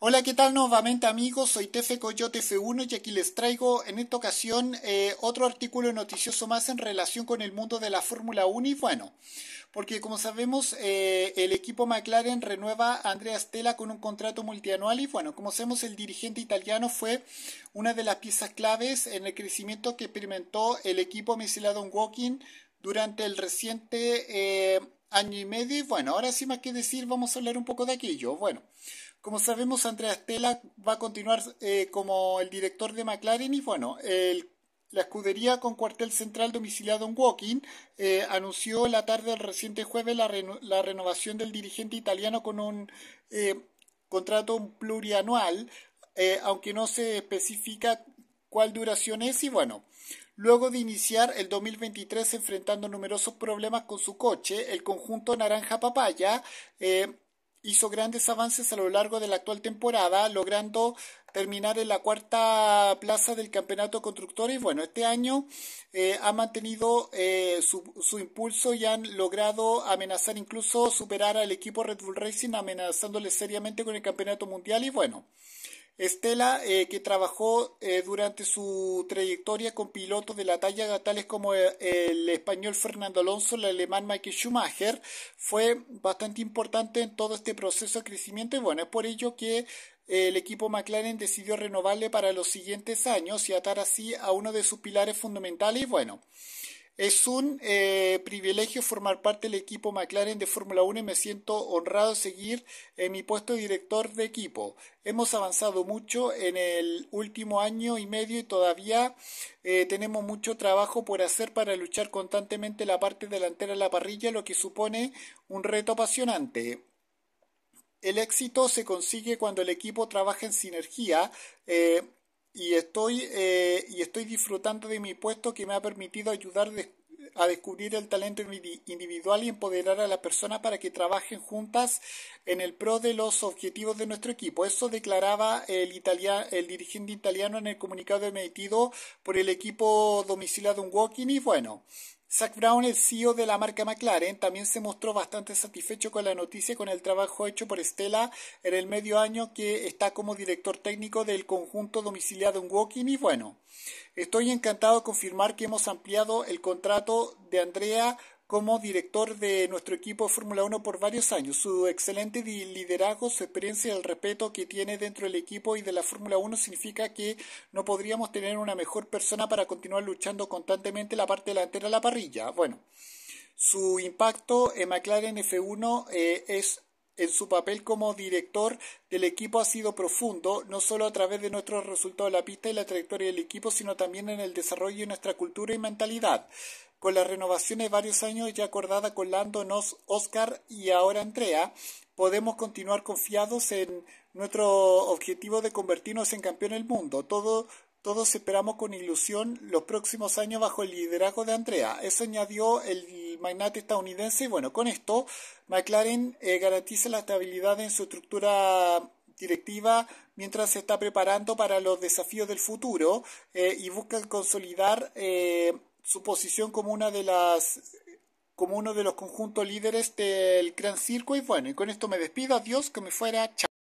Hola, ¿qué tal nuevamente amigos? Soy Tefe Coyote F1 y aquí les traigo en esta ocasión eh, otro artículo noticioso más en relación con el mundo de la Fórmula 1 y bueno, porque como sabemos eh, el equipo McLaren renueva a Andrea Stella con un contrato multianual y bueno, como sabemos el dirigente italiano fue una de las piezas claves en el crecimiento que experimentó el equipo Michelin Walking durante el reciente... Eh, año y medio. Y bueno, ahora sí más que decir, vamos a hablar un poco de aquello. Bueno, como sabemos, Andrea Stella va a continuar eh, como el director de McLaren y bueno, la escudería con cuartel central domiciliado en Woking eh, anunció la tarde del reciente jueves la, renovación del dirigente italiano con un eh, contrato plurianual, aunque no se especifica cuál duración es y bueno, Luego de iniciar el 2023 enfrentando numerosos problemas con su coche, el conjunto Naranja Papaya eh, hizo grandes avances a lo largo de la actual temporada, logrando terminar en la cuarta plaza del campeonato constructor y Bueno, este año eh, ha mantenido eh, su, su, impulso y han logrado amenazar, incluso superar al equipo Red Bull Racing, amenazándole seriamente con el campeonato mundial. Y bueno, Estela, eh, que trabajó eh, durante su trayectoria con pilotos de la talla tales como eh, el, español Fernando Alonso, el alemán Michael Schumacher, fue bastante importante en todo este proceso de crecimiento y bueno, es por ello que el equipo McLaren decidió renovarle para los siguientes años y atar así a uno de sus pilares fundamentales y bueno. Es un eh, privilegio formar parte del equipo McLaren de Fórmula 1 y me siento honrado de seguir en mi puesto de director de equipo. Hemos avanzado mucho en el último año y medio y todavía eh, tenemos mucho trabajo por hacer para luchar constantemente la parte delantera de la parrilla, lo que supone un reto apasionante. El éxito se consigue cuando el equipo trabaja en sinergia. Eh, y estoy, eh, y estoy disfrutando de mi puesto que me ha permitido ayudar a descubrir el talento individual y empoderar a las personas para que trabajen juntas en el pro de los objetivos de nuestro equipo. Eso declaraba el, el dirigente italiano en el comunicado emitido por el equipo domiciliado en Walking y bueno. Zach Brown, el CEO de la marca McLaren, también se mostró bastante satisfecho con la noticia con el trabajo hecho por Estela en el medio año que está como director técnico del conjunto domiciliado en Woking. Y bueno, estoy encantado de confirmar que hemos ampliado el contrato de Andrea como director de nuestro equipo de Fórmula 1 por varios años. Su excelente liderazgo, su experiencia y el respeto que tiene dentro del equipo y de la Fórmula 1 significa que no podríamos tener una mejor persona para continuar luchando constantemente la parte delantera de la parrilla. Bueno, su impacto en McLaren F1 eh, es en su papel como director del equipo ha sido profundo, no solo a través de nuestros resultados de la pista y la trayectoria del equipo, sino también en el desarrollo de nuestra cultura y mentalidad. Con las renovaciones de varios años ya acordada con Lando, Nos, Oscar y ahora Andrea, podemos continuar confiados en nuestro objetivo de convertirnos en campeón del mundo. todos esperamos con ilusión los próximos años bajo el liderazgo de Andrea. Eso añadió el magnate estadounidense. Y bueno, con esto McLaren eh, garantiza la estabilidad en su estructura directiva mientras se está preparando para los desafíos del futuro eh, y busca consolidar eh, su posición como una de las como uno de los conjuntos líderes del Gran Circo y bueno, y con esto me despido, adiós, que me fuera, chao.